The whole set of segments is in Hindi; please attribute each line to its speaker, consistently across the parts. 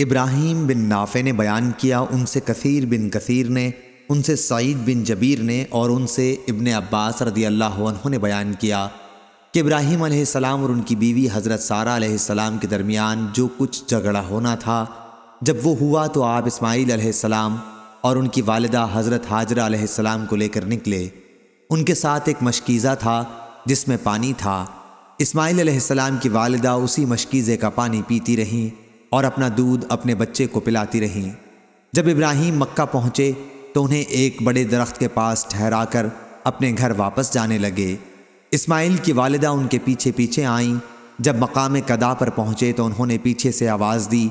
Speaker 1: इब्राहिम बिन नाफे ने बयान किया उनसे कसीर बिन कसीर ने उनसे सईद बिन जबीर ने और उनसे इबन अब्बास रदी अल्लाह ने बयान किया कि इब्राहिम सलाम और उनकी बीवी हज़रत सारा आसमाम के दरमियान जो कुछ झगड़ा होना था जब वो हुआ तो आप इस्माइल आसमाम और उनकी वालदा हज़रत हाजरा आसमाम को लेकर निकले उनके साथ एक मशकीज़ा था जिसमें पानी था इस्माईल आसमाम की वालदा उसी मशकीज़े का पानी पीती रहीं और अपना दूध अपने बच्चे को पिलाती रहीं जब इब्राहिम मक्का पहुँचे तो उन्हें एक बड़े दरख्त के पास ठहरा कर अपने घर वापस जाने लगे इस्माइल की वालदा उनके पीछे पीछे आईं जब मकाम कदा पर पहुँचे तो उन्होंने पीछे से आवाज़ दी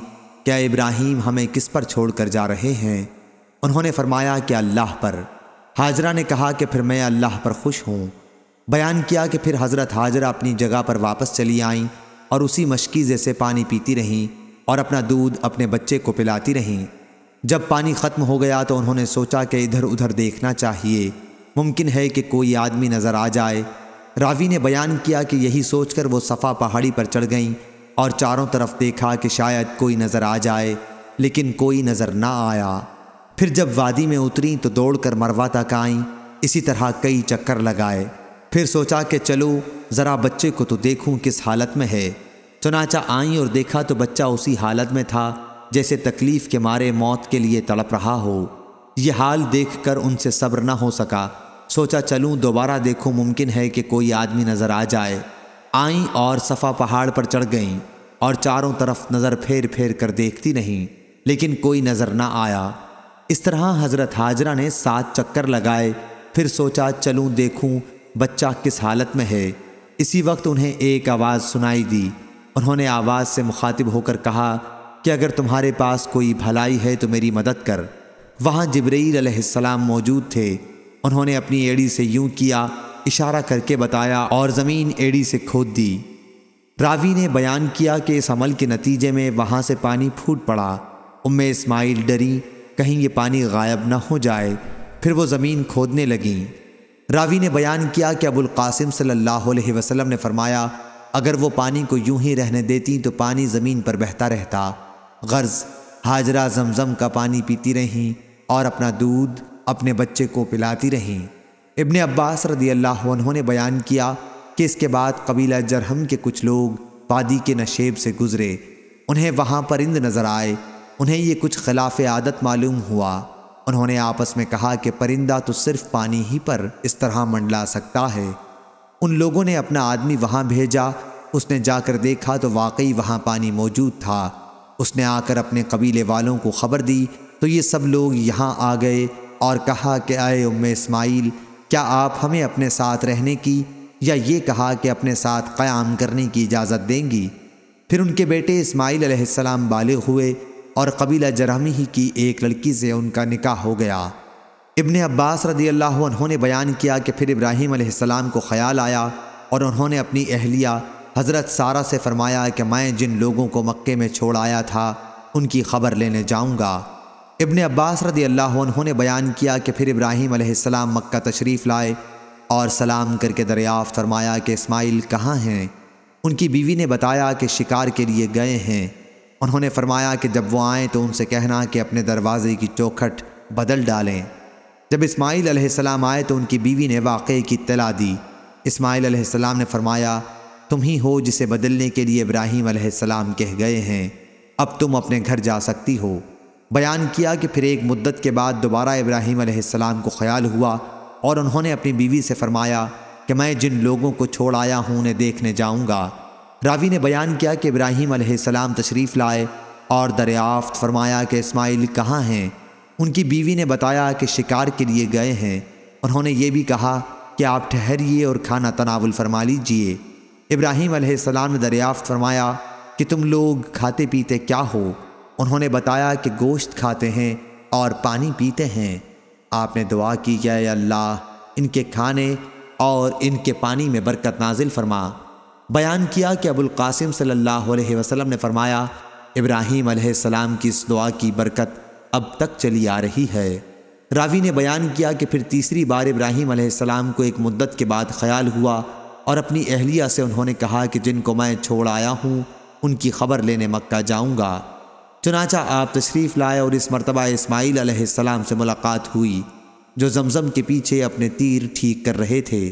Speaker 1: क्या इब्राहिम हमें किस पर छोड़ कर जा रहे हैं उन्होंने फरमाया कि अल्लाह पर हाजरा ने कहा कि फिर मैं अल्लाह पर खुश हूँ बयान किया कि फिर हज़रत हाजरा अपनी जगह पर वापस चली आईं और उसी मशकीज़े से पानी पीती रहीं और अपना दूध अपने बच्चे को पिलाती रहीं जब पानी ख़त्म हो गया तो उन्होंने सोचा कि इधर उधर देखना चाहिए मुमकिन है कि कोई आदमी नज़र आ जाए रावी ने बयान किया कि यही सोचकर वो सफ़ा पहाड़ी पर चढ़ गईं और चारों तरफ देखा कि शायद कोई नज़र आ जाए लेकिन कोई नज़र ना आया फिर जब वादी में उतरी तो दौड़कर मरवा तक आईं इसी तरह कई चक्कर लगाए फिर सोचा कि चलो ज़रा बच्चे को तो देखूँ किस हालत में है चुनाचा आई और देखा तो बच्चा उसी हालत में था जैसे तकलीफ के मारे मौत के लिए तड़प रहा हो यह हाल देखकर उनसे सब्र न हो सका सोचा चलूं दोबारा देखूं मुमकिन है कि कोई आदमी नज़र आ जाए आईं और सफ़ा पहाड़ पर चढ़ गईं और चारों तरफ नज़र फेर फेर कर देखती नहीं लेकिन कोई नज़र ना आया इस तरह हज़रत हाजरा ने सात चक्कर लगाए फिर सोचा चलूं देखूं बच्चा किस हालत में है इसी वक्त उन्हें एक आवाज़ सुनाई दी उन्होंने आवाज़ से मुखातिब होकर कहा कि अगर तुम्हारे पास कोई भलाई है तो मेरी मदद कर वहाँ जबरील मौजूद थे उन्होंने अपनी एड़ी से यूं किया इशारा करके बताया और ज़मीन एड़ी से खोद दी रावी ने बयान किया कि इस अमल के नतीजे में वहाँ से पानी फूट पड़ा उम इस्माइल डरी कहीं ये पानी गायब ना हो जाए फिर वो ज़मीन खोदने लगीं रावी ने बयान किया कि अबुल कासिम सल्लल्लाहु अलैहि वसल्लम ने फरमाया अगर वो पानी को यूं ही रहने देती तो पानी ज़मीन पर बहता रहता गर्ज हाजरा जमजम का पानी पीती रहीं और अपना दूध अपने बच्चे को पिलाती रहीं इबन अब्बास रदी अल्लाह उन्होंने बयान किया कि इसके बाद कबीला जरहम के कुछ लोग वादी के नशेब से गुज़रे उन्हें वहाँ परिंद नज़र आए उन्हें ये कुछ खिलाफ आदत मालूम हुआ उन्होंने आपस में कहा कि परिंदा तो सिर्फ पानी ही पर इस तरह मंडला सकता है उन लोगों ने अपना आदमी वहाँ भेजा उसने जाकर देखा तो वाकई वहाँ पानी मौजूद था उसने आकर अपने कबीले वालों को खबर दी तो ये सब लोग यहाँ आ गए और कहा कि आए उम इसमाइल क्या आप हमें अपने साथ रहने की या ये कहा कि अपने साथ क़याम करने की इजाज़त देंगी फिर उनके बेटे इस्माइल अलैहिस्सलाम बालिग हुए और कबीला जरहमी ही की एक लड़की से उनका निकाह हो गया इबन अब्बास रदी अल्लाह उन्होंने बयान किया कि फिर इब्राहीम आसमाम को ख़याल आया और उन्होंने अपनी अहलिया हज़रत सारा से फ़रमाया कि मैं जिन लोगों को मक्के में छोड़ आया था उनकी ख़बर लेने जाऊँगा इबन अब्बास रदी अल्लाह उन्होंने बयान किया कि फिर इब्राहीम आसमाम मक्का तशरीफ़ लाए और सलाम करके दरियाफ़ फरमाया कि इसमाइल कहाँ हैं उनकी बीवी ने बताया कि शिकार के लिए गए हैं उन्होंने फरमाया कि जब वो आएँ तो उनसे कहना कि अपने दरवाज़े की चौखट बदल डालें जब इस्माईल अलैहिस्सलाम आए तो उनकी बीवी ने वाक़े की तला दी इस्माईल अलैहिस्सलाम ने फरमाया तुम ही हो जिसे बदलने के लिए इब्राहीम अलैहिस्सलाम कह गए हैं अब तुम अपने घर जा सकती हो बयान किया कि फिर एक मुद्दत के बाद दोबारा इब्राहीम अलैहिस्सलाम को ख्याल हुआ और उन्होंने अपनी बीवी से फरमाया कि मैं जिन लोगों को छोड़ आया हूँ उन्हें देखने जाऊँगा रावी ने बयान किया कि इब्राहीम अलैहिस्सलाम तशरीफ़ लाए और दरियाफ्त फरमाया कि इस्माइल कहाँ हैं उनकी बीवी ने बताया कि शिकार के लिए गए हैं उन्होंने ये भी कहा कि आप ठहरिए और खाना तनावल फरमा लीजिए इब्राहिम आसमाम ने दरियाफ्त फरमाया कि तुम लोग खाते पीते क्या हो उन्होंने बताया कि गोश्त खाते हैं और पानी पीते हैं आपने दुआ की है अल्लाह इनके खाने और इनके पानी में बरकत नाजिल फरमा बयान किया कि अबुल कासिम सल्लल्लाहु अलैहि वसल्लम ने फरमाया इब्राहिम अलैहिस्सलाम की इस दुआ की बरकत अब तक चली आ रही है रावी ने बयान किया कि फिर तीसरी बार इब्राहिम आसमाम को एक मुद्दत के बाद ख्याल हुआ और अपनी अहलिया से उन्होंने कहा कि जिनको मैं छोड़ आया हूँ उनकी खबर लेने मक्का जाऊँगा चुनाचा आप तशरीफ़ लाए और इस मरतबा इस्माईल आसमाम से मुलाकात हुई जो जमज़म के पीछे अपने तीर ठीक कर रहे थे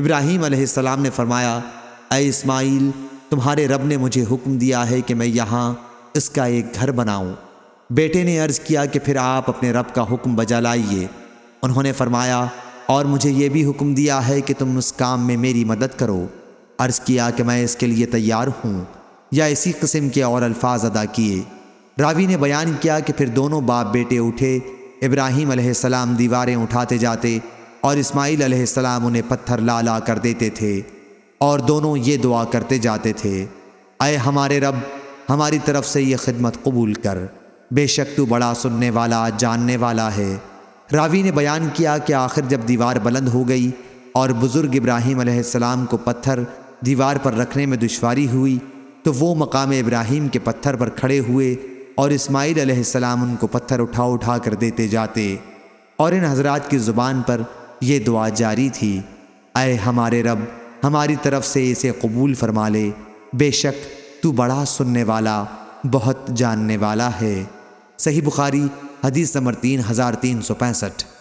Speaker 1: इब्राहिम आसमाम ने फरमाया अय तुम्हारे रब ने मुझे हुक्म दिया है कि मैं यहाँ इसका एक घर बनाऊँ बेटे ने अर्ज़ किया कि फिर आप अपने रब का हुक्म बजा लाइए उन्होंने फरमाया और मुझे यह भी हुक्म दिया है कि तुम उस काम में मेरी मदद करो अर्ज़ किया कि मैं इसके लिए तैयार हूँ या इसी कस्म के और अल्फाज अदा किए रावी ने बयान किया कि फिर दोनों बाप बेटे उठे इब्राहिम सलाम दीवारें उठाते जाते और इस्माईल सलाम उन्हें पत्थर ला ला कर देते थे और दोनों ये दुआ करते जाते थे आए हमारे रब हमारी तरफ से ये खिदमत कबूल कर बेशक तू बड़ा सुनने वाला जानने वाला है रावी ने बयान किया कि आखिर जब दीवार बुलंद हो गई और बुज़ुर्ग इब्राहिम अलैहिस्सलाम को पत्थर दीवार पर रखने में दुशारी हुई तो वो मकाम इब्राहिम के पत्थर पर खड़े हुए और इस्माइल अलैहिस्सलाम उनको पत्थर उठा उठा कर देते जाते और इन हजरात की ज़ुबान पर यह दुआ जारी थी अय हमारे रब हमारी तरफ से इसे कबूल फरमा ले बेशक तू बड़ा सुनने वाला बहुत जानने वाला है सही बुखारी हदीस नंबर तीन हज़ार तीन सौ पैंसठ